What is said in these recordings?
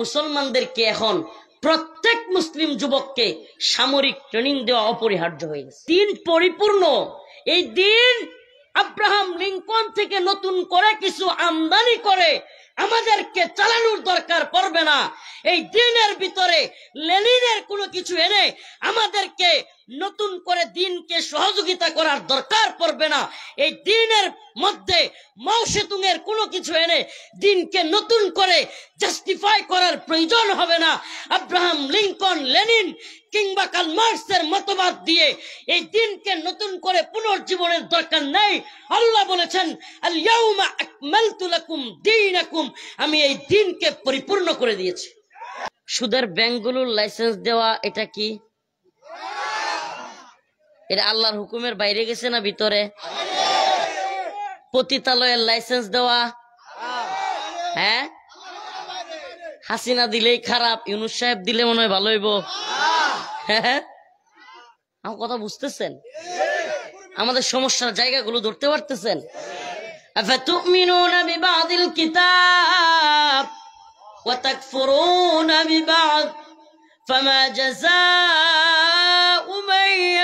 মুসলমানদেরকে এখন প্রত্যেক মুসলিম যুবককে সামরিক ট্রেনিং দেওয়া অপরিহার্য হয়ে গেছে দিন পরিপূর্ণ এই দিন আব্রাহাম লিঙ্কন থেকে নতুন করে কিছু আমদানি করে আমাদেরকে চালানোর দরকার পড়বে না এই দিনের ভিতরে লেনিনের কোনো কিছু এনে আমাদেরকে নতুন করে দিনকে সহযোগিতা করার দরকার পড়বে না এই দিনের মধ্যে মৌসেতুং এর কোনো কিছু এনে দিনকে নতুন করে জাস্টিফাই করার প্রয়োজন হবে না আব্রাহাম লিঙ্কন লেনিন কিংবা এর মতবাদ দিয়ে এই দিনকে নতুন করে পুনর্জীবনের দরকার নেই আল্লাহ বলেছেন আমি এই দিনকে পরিপূর্ণ করে দিয়েছি সুদের ব্যাংকগুলোর লাইসেন্স দেওয়া এটা কি এটা আল্লাহর হুকুমের বাইরে গেছে না ভিতরে পতিতালয়ের লাইসেন্স দেওয়া হ্যাঁ হাসিনা দিলেই খারাপ ইউনুস সাহেব দিলে মনে হয় ভালো হইব হ্যাঁ? আমার কথা বুঝতেছেন আমাদের সমস্যার জায়গাগুলো ধরতে পারতেছেন أفتؤمنون ببعض الكتاب وتكفرون ببعض فما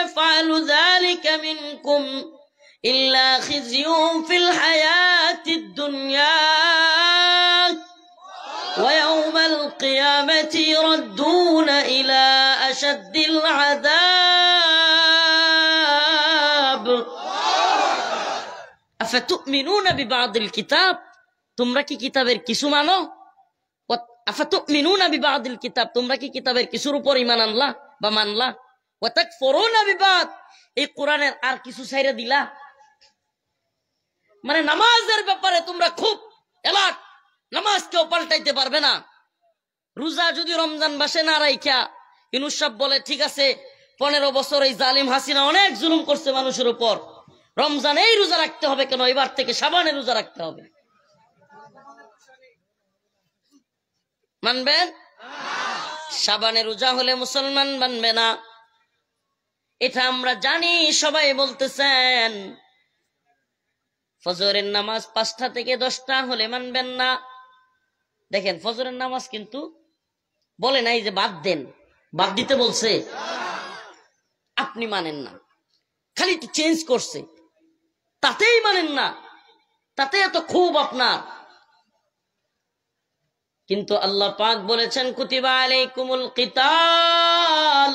يفعل ذلك منكم إلا خزي في الحياة الدنيا ويوم القيامة يردون إلى أشد العذاب أفتؤمنون ببعض الكتاب ثم ركي كتاب الكسو مانو أفتؤمنون ببعض الكتاب ثم ركي كتاب الكسو رو بوري الله بمان الله আর কিছু সাইরে দিলা মানে নামাজের ব্যাপারে তোমরা খুব নামাজ কেউ পাল্টাইতে পারবে না রোজা যদি রমজান বাসে না রাইখা ইনুস বলে ঠিক আছে পনেরো বছর এই জালিম হাসিনা অনেক জুলুম করছে মানুষের উপর রমজানেই রোজা রাখতে হবে কেন এবার থেকে সাবানে রোজা রাখতে হবে মানবেন সাবানে রোজা হলে মুসলমান মানবে না এটা আমরা জানি সবাই বলতেছেন ফজরের নামাজ পাঁচটা থেকে দশটা হলে মানবেন না দেখেন ফজরের নামাজ কিন্তু বলে নাই যে বাদ দেন বাদ দিতে বলছে আপনি মানেন না খালি চেঞ্জ করছে তাতেই মানেন না তাতে এত খুব আপনার কিন্তু আল্লাহ পাক বলেছেন কুতিবা আলাইকুমুল কিতাল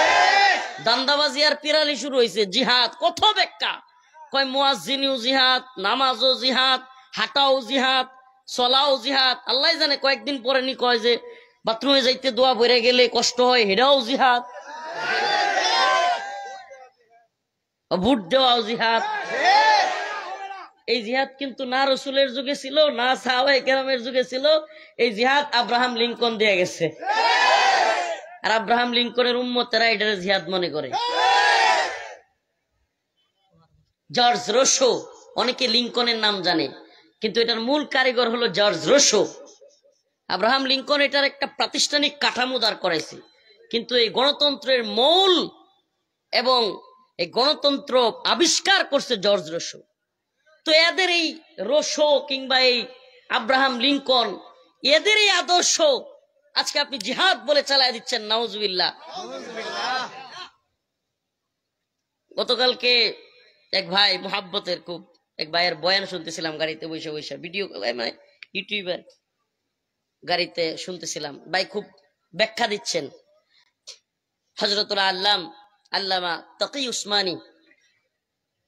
দান্দাবাজি আর পিরালি শুরু হয়েছে জিহাদ কত ব্যাখ্যা কয় মোয়াজিনিও জিহাদ নামাজও জিহাদ হাঁটাও জিহাদ চলাও জিহাদ আল্লাহ জানে কয়েকদিন পরে নি কয় যে বাথরুমে যাইতে দোয়া বেড়ে গেলে কষ্ট হয় হেরাও জিহাদ ভোট দেওয়াও জিহাদ এই জিহাদ কিন্তু না রসুলের যুগে ছিল না সাহাবাই যুগে ছিল এই জিহাদ আব্রাহাম লিঙ্কন দিয়ে গেছে আর আব্রাহাম লিঙ্কনের উম্মতেরা এটা জিয়াদ মনে করে জর্জ রোসো অনেকে লিঙ্কনের নাম জানে কিন্তু এটার মূল কারিগর হলো জর্জ রোসো আব্রাহাম লিঙ্কন এটার একটা প্রাতিষ্ঠানিক কাঠামো দাঁড় করেছে কিন্তু এই গণতন্ত্রের মূল এবং এই গণতন্ত্র আবিষ্কার করছে জর্জ রসো তো এদের এই রোসো কিংবা এই আব্রাহাম লিঙ্কন এদের এই আদর্শ আজকে আপনি জিহাদ বলে চালায় দিচ্ছেন নাউজবিল্লাহ গতকালকে এক ভাই মোহাব্বতের খুব এক ভাইয়ের বয়ান শুনতেছিলাম গাড়িতে বসে বসে ভিডিও মানে ইউটিউবার গাড়িতে শুনতেছিলাম ভাই খুব ব্যাখ্যা দিচ্ছেন হজরতুল্লাহ আল্লাম আল্লামা তকি উসমানী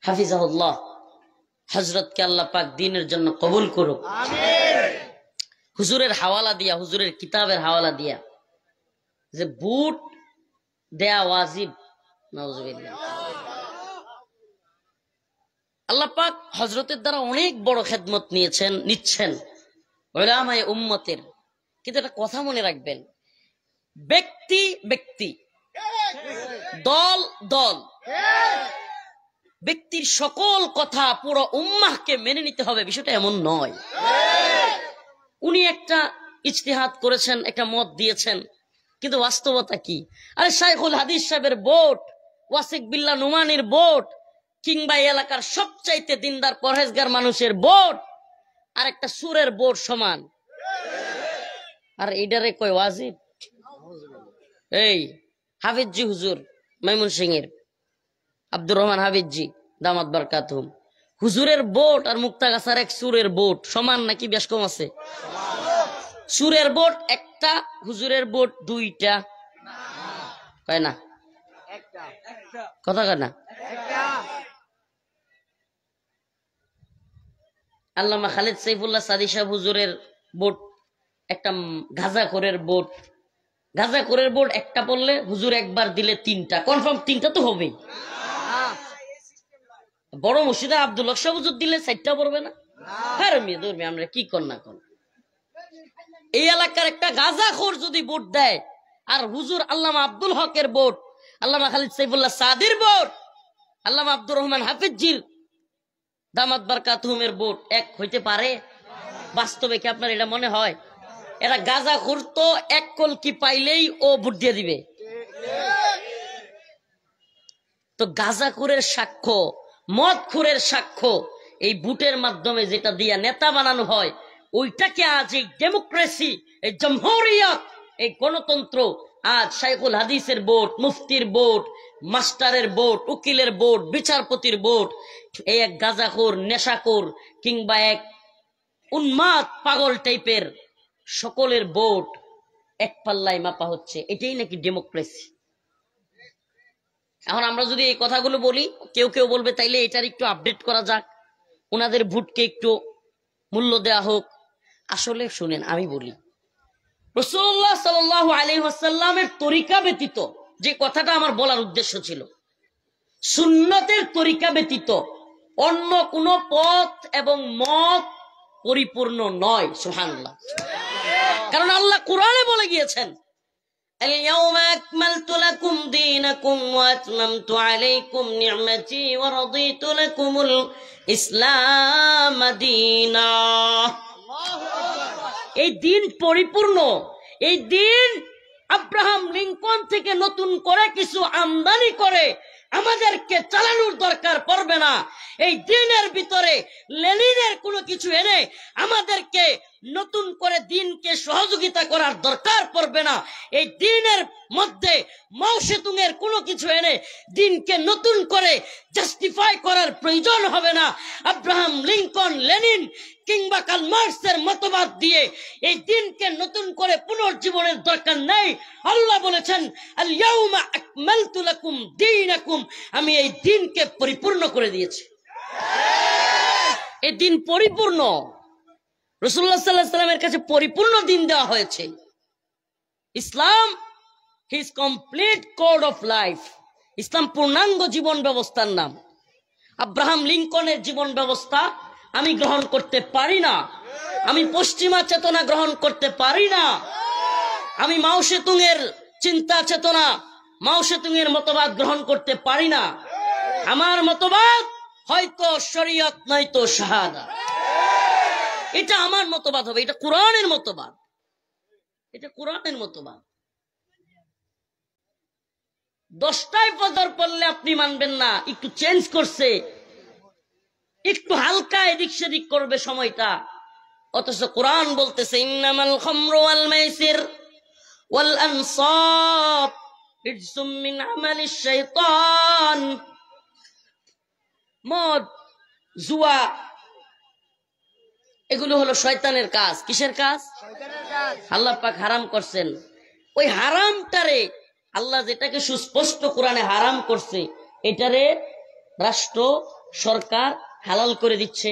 হাফিজাহুল্লাহ হজরতকে আল্লাহ পাক দিনের জন্য কবুল করুক হুজুরের হাওয়ালা দিয়া হুজুরের কিতাবের হাওয়ালা দিয়া যে বুট দেয়া ওয়াজিব আল্লাপাক হজরতের দ্বারা অনেক বড় খেদমত নিয়েছেন নিচ্ছেন উম্মতের কিন্তু একটা কথা মনে রাখবেন ব্যক্তি ব্যক্তি দল দল ব্যক্তির সকল কথা পুরো উম্মাহকে মেনে নিতে হবে বিষয়টা এমন নয় উনি একটা ইজতেহাত করেছেন একটা মত দিয়েছেন কিন্তু বাস্তবতা কি আরে শাইখুল হাদিস সাহেবের বোট ওয়াসিক বিল্লা নুমানির বোট কিংবা এলাকার সবচাইতে দিনদার পরহেজগার মানুষের বোট আর একটা সুরের বোট সমান আর এটারে কয় ওয়াজিব এই হাফিজি হুজুর মাইমুন সিং এর আব্দুর রহমান হাফিজি দামাত কাতুম হুজুরের বোট আর গাছার এক সুরের বোট সমান নাকি বেশ কম আছে সুরের বোট একটা হুজুরের বোট দুইটা তাই না কথা কয় না আল্লামা খালেদ সাইফুল্লাহ সাদি সাহেব হুজুরের বোট একটা গাজা গাজাখোরের বোট করের বোট একটা পড়লে হুজুর একবার দিলে তিনটা কনফার্ম তিনটা তো হবেই বড় মুর্শিদা আব্দুল হক হুজুর দিলে চারটা পড়বে না হ্যাঁ মেয়ে দৌড়বে আমরা কি কর না কর এই এলাকার একটা গাজাখোর যদি ভোট দেয় আর হুজুর আল্লামা আব্দুল হকের ভোট আল্লামা খালিদ সাইফুল্লাহ সাদির ভোট আল্লামা আব্দুর রহমান হাফিজির দামাত বারকাতহুমের ভোট এক হইতে পারে বাস্তবে কি আপনার এটা মনে হয় এরা গাজা খুঁড়তো এক কলকি পাইলেই ও ভোট দিয়ে দিবে তো গাজা গাজাখুরের সাক্ষ্য মদ খুরের সাক্ষ্য এই বুটের মাধ্যমে যেটা দিয়া নেতা বানানো হয় ওইটাকে আজ এই ডেমোক্রেসি এই জমহরিয়ত এই গণতন্ত্র আজ শাইকুল হাদিসের বোর্ড মুফতির বোর্ড মাস্টারের বোর্ড উকিলের বোর্ড বিচারপতির বোর্ড এই এক গাজাখোর নেশাখোর কিংবা এক উন্মাদ পাগল টাইপের সকলের বোর্ড এক পাল্লাই মাপা হচ্ছে এটাই নাকি ডেমোক্রেসি এখন আমরা যদি এই কথাগুলো বলি কেউ কেউ বলবে তাইলে এটার একটু আপডেট করা যাক ওনাদের ভোটকে একটু মূল্য দেয়া হোক আসলে শুনেন আমি বলি রসুল্লাহ সাল আসাল্লামের তরিকা ব্যতীত যে কথাটা আমার বলার উদ্দেশ্য ছিল সুন্নতের তরিকা ব্যতীত অন্য কোন পথ এবং মত পরিপূর্ণ নয় সুহানুল্লাহ কারণ আল্লাহ কোরআনে বলে গিয়েছেন ইসলাম এই দিন পরিপূর্ণ এই দিন আব্রাহাম লিঙ্কন থেকে নতুন করে কিছু আমদানি করে আমাদেরকে চালানোর দরকার পড়বে না এই দিনের ভিতরে লেনিনের কোনো কিছু এনে আমাদেরকে নতুন করে দিনকে সহযোগিতা করার দরকার পড়বে না এই দিনের মধ্যে মাওসেতুং কোনো কিছু এনে দিনকে নতুন করে জাস্টিফাই করার প্রয়োজন হবে না আব্রাহাম লিঙ্কন লেনিন কিংবা কাল মার্সের মতবাদ দিয়ে এই দিনকে নতুন করে পুনর্জীবনের দরকার নেই আল্লাহ বলেছেন আলিয়াউমা আমি এই দিনকে পরিপূর্ণ করে দিয়েছি এই দিন পরিপূর্ণ রসুল্লাহ সাল্লাহ সাল্লামের কাছে পরিপূর্ণ দিন দেওয়া হয়েছে Islam is complete code of life Islam পূর্ণাঙ্গ জীবন ব্যবস্থার নাম আব্রাহাম লিঙ্কনের জীবন ব্যবস্থা আমি গ্রহণ করতে পারি না আমি পশ্চিমা চেতনা গ্রহণ করতে পারি না আমি মাউসেতুং এর চিন্তা চেতনা মাউসেতুং এর মতবাদ গ্রহণ করতে পারি না আমার মতবাদ হয়তো শরীয়ত নয়তো শাহাদা এটা আমার মতবাদ হবে এটা কোরআনের মতবাদ এটা কোরআনের মতবাদ দশটায় পদর পড়লে আপনি মানবেন না একটু চেঞ্জ করছে একটু হালকা এদিক সেদিক করবে সময়টা অথচ কোরআন বলতেছে ইন্নামাল খমর ওয়াল মাইসির ওয়াল আনসাব রিজসুম মিন আমালিশ শাইতান মদ জুয়া এগুলো হলো শয়তানের কাজ কিসের কাজ আল্লাহ পাক হারাম করছেন ওই হারামটারে আল্লাহ যেটাকে সুস্পষ্ট কোরআনে হারাম করছে এটারে রাষ্ট্র সরকার হালাল করে দিচ্ছে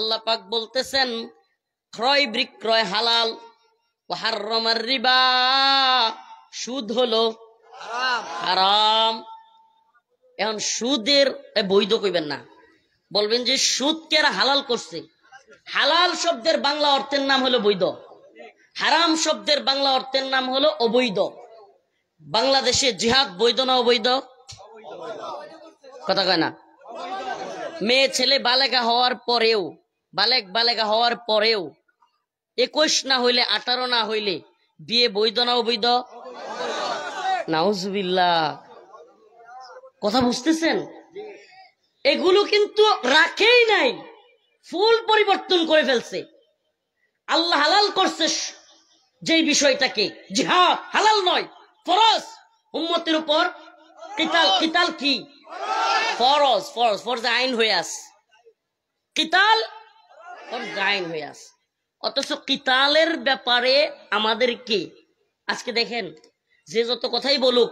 আল্লাহ পাক বলতেছেন ক্রয় বিক্রয় হালাল রিবা সুদ হলো হারাম এখন সুদের বৈধ কইবেন না বলবেন যে সুদকে হালাল করছে হালাল শব্দের বাংলা অর্থের নাম হলো বৈধ হারাম শব্দের বাংলা অর্থের নাম হলো অবৈধ বাংলাদেশে জিহাদ বৈধ না অবৈধ কথা কয় না মেয়ে ছেলে বালেগা হওয়ার পরেও বালেক বালেগা হওয়ার পরেও একুশ না হইলে আঠারো না হইলে বিয়ে বৈধ না অবৈধ নাউজবিল্লা কথা বুঝতেছেন এগুলো কিন্তু রাখেই নাই ফুল পরিবর্তন করে ফেলছে আল্লাহ হালাল করছে যে বিষয়টাকে জিহাদ হালাল নয় ফরজ উম্মতের উপর কিতাল কিতাল কি ফরজ ফরজ ফরজ আইন হয়ে আস কিতাল ফরজ আইন হয়ে আস অথচ কিতালের ব্যাপারে আমাদের কি আজকে দেখেন যে যত কথাই বলুক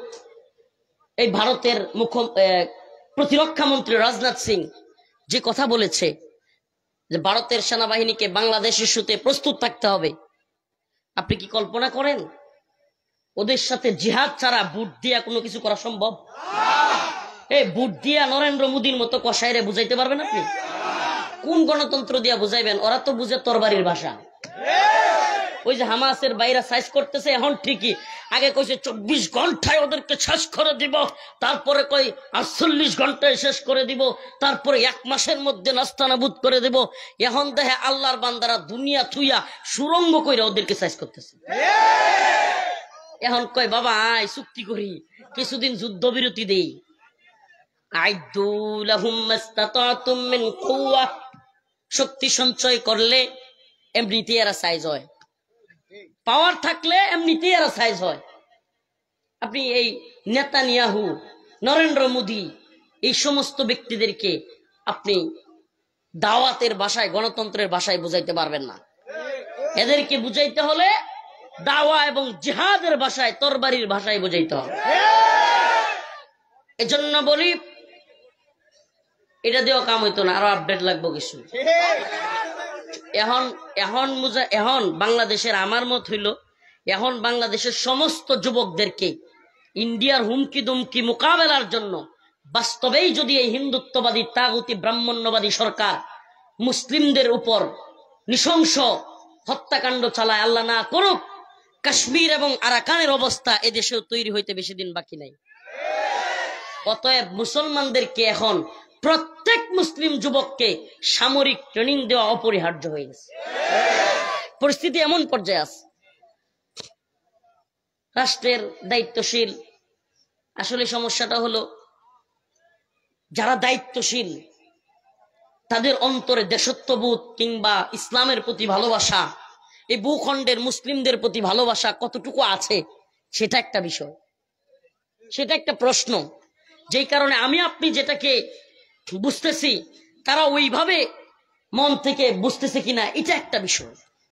এই ভারতের মুখ্য প্রতিরক্ষা মন্ত্রী রাজনাথ সিং যে কথা বলেছে যে ভারতের সেনাবাহিনীকে বাংলাদেশ ইস্যুতে প্রস্তুত থাকতে হবে আপনি কি কল্পনা করেন ওদের সাথে জিহাদ ছাড়া বুট দিয়া কোনো কিছু করা সম্ভব এই বুট দিয়া নরেন্দ্র মোদীর মতো কষাইরে বুঝাইতে পারবেন আপনি কোন গণতন্ত্র দিয়া বুঝাইবেন ওরা তো বুঝে তরবারির ভাষা ওই যে হামাসের বাইরা সাইজ করতেছে এখন ঠিকই আগে কইছে চব্বিশ ঘন্টায় ওদেরকে শেষ করে দিব তারপরে কই আটচল্লিশ ঘন্টায় শেষ করে দিব তারপরে এক মাসের মধ্যে নাস্তানাবুদ করে দিব এখন দেখে আল্লাহর বান্দারা দুনিয়া থুইয়া সুরঙ্গ করে ওদেরকে শেষ করতেছে এখন কয় বাবা আয় চুক্তি করি কিছুদিন যুদ্ধ বিরতি দেই শক্তি সঞ্চয় করলে এমনিতে এরা সাইজ হয় পাওয়ার থাকলে এমনিতেই এরা সাইজ হয় আপনি এই নেতানিয়াহু নরেন্দ্র মোদী এই সমস্ত ব্যক্তিদেরকে আপনি দাওয়াতের বাসায় গণতন্ত্রের বাসায় বুঝাইতে পারবেন না এদেরকে বুঝাইতে হলে দাওয়া এবং জিহাদের বাসায় তরবারির ভাষায় বুঝাইতে হবে এজন্য বলি এটা দেওয়া কাম হইতো না আরো আপডেট লাগবো কিছু এখন এখন মুজা এখন বাংলাদেশের আমার মত হইল এখন বাংলাদেশের সমস্ত যুবকদেরকে ইন্ডিয়ার হুমকি দুমকি মোকাবেলার জন্য বাস্তবেই যদি এই হিন্দুত্ববাদী তাগতি ব্রাহ্মণ্যবাদী সরকার মুসলিমদের উপর নৃশংস হত্যাকাণ্ড চালায় আল্লাহ না করুক কাশ্মীর এবং আরাকানের অবস্থা এদেশেও তৈরি হইতে বেশি দিন বাকি নাই অতএব মুসলমানদেরকে এখন প্রত্যেক মুসলিম যুবককে সামরিক ট্রেনিং দেওয়া অপরিহার্য হয়ে গেছে পরিস্থিতি এমন পর্যায়ে আছে রাষ্ট্রের দায়িত্বশীল আসলে সমস্যাটা হলো যারা দায়িত্বশীল তাদের অন্তরে দেশত্ববোধ কিংবা ইসলামের প্রতি ভালোবাসা এই ভূখণ্ডের মুসলিমদের প্রতি ভালোবাসা কতটুকু আছে সেটা একটা বিষয় সেটা একটা প্রশ্ন যেই কারণে আমি আপনি যেটাকে বুঝতেছি তারা ওইভাবে মন থেকে বুঝতেছে কিনা এটা একটা বিষয়